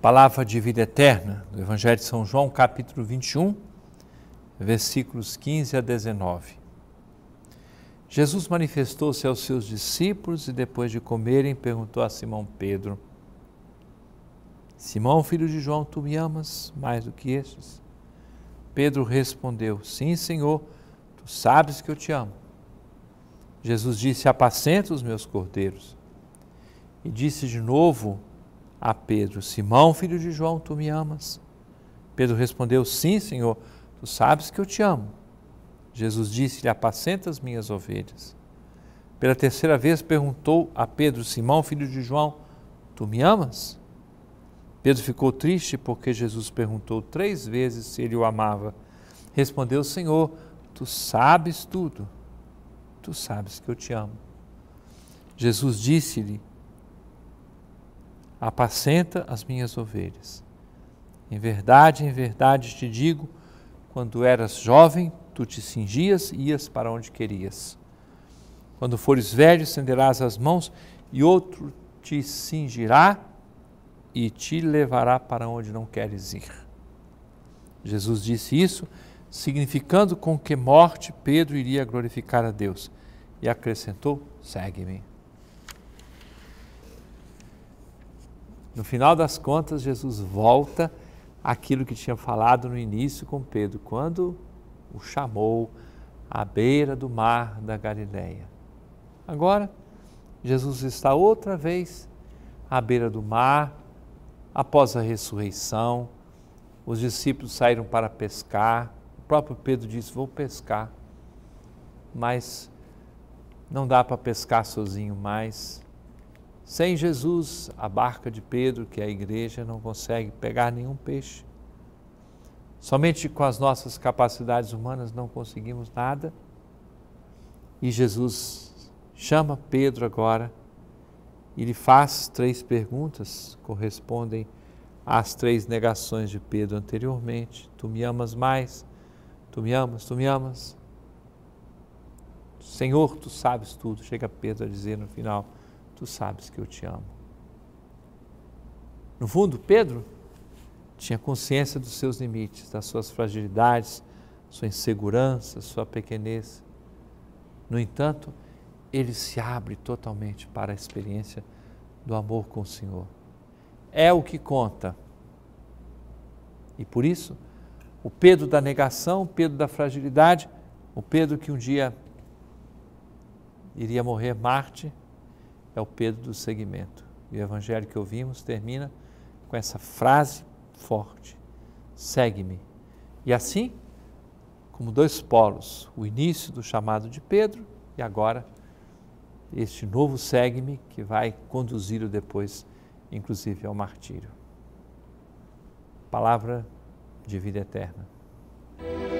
Palavra de vida eterna do Evangelho de São João, capítulo 21, versículos 15 a 19. Jesus manifestou-se aos seus discípulos e, depois de comerem, perguntou a Simão Pedro: Simão, filho de João, tu me amas mais do que estes? Pedro respondeu: Sim, Senhor, tu sabes que eu te amo. Jesus disse: Apacenta os meus cordeiros. E disse de novo: a Pedro: Simão, filho de João, tu me amas? Pedro respondeu: Sim, Senhor, tu sabes que eu te amo. Jesus disse-lhe: Apacenta as minhas ovelhas. Pela terceira vez perguntou a Pedro: Simão, filho de João, tu me amas? Pedro ficou triste porque Jesus perguntou três vezes se ele o amava. Respondeu: Senhor, tu sabes tudo. Tu sabes que eu te amo. Jesus disse-lhe: apacenta as minhas ovelhas. Em verdade, em verdade te digo, quando eras jovem, tu te cingias e ias para onde querias. Quando fores velho, estenderás as mãos e outro te cingirá e te levará para onde não queres ir. Jesus disse isso, significando com que morte Pedro iria glorificar a Deus, e acrescentou: segue-me. No final das contas, Jesus volta àquilo que tinha falado no início com Pedro, quando o chamou à beira do mar da Galileia. Agora, Jesus está outra vez à beira do mar, após a ressurreição, os discípulos saíram para pescar, o próprio Pedro disse: Vou pescar, mas não dá para pescar sozinho mais. Sem Jesus, a barca de Pedro, que é a igreja, não consegue pegar nenhum peixe. Somente com as nossas capacidades humanas não conseguimos nada. E Jesus chama Pedro agora e lhe faz três perguntas, correspondem às três negações de Pedro anteriormente: Tu me amas mais? Tu me amas? Tu me amas? Senhor, tu sabes tudo. Chega Pedro a dizer no final: tu sabes que eu te amo. No fundo, Pedro tinha consciência dos seus limites, das suas fragilidades, sua insegurança, sua pequenez. No entanto, ele se abre totalmente para a experiência do amor com o Senhor. É o que conta. E por isso, o Pedro da negação, o Pedro da fragilidade, o Pedro que um dia iria morrer Marte, é o Pedro do segmento. E o evangelho que ouvimos termina com essa frase forte: segue-me. E assim, como dois polos, o início do chamado de Pedro e agora este novo segue-me que vai conduzi-lo depois, inclusive, ao martírio. Palavra de vida eterna.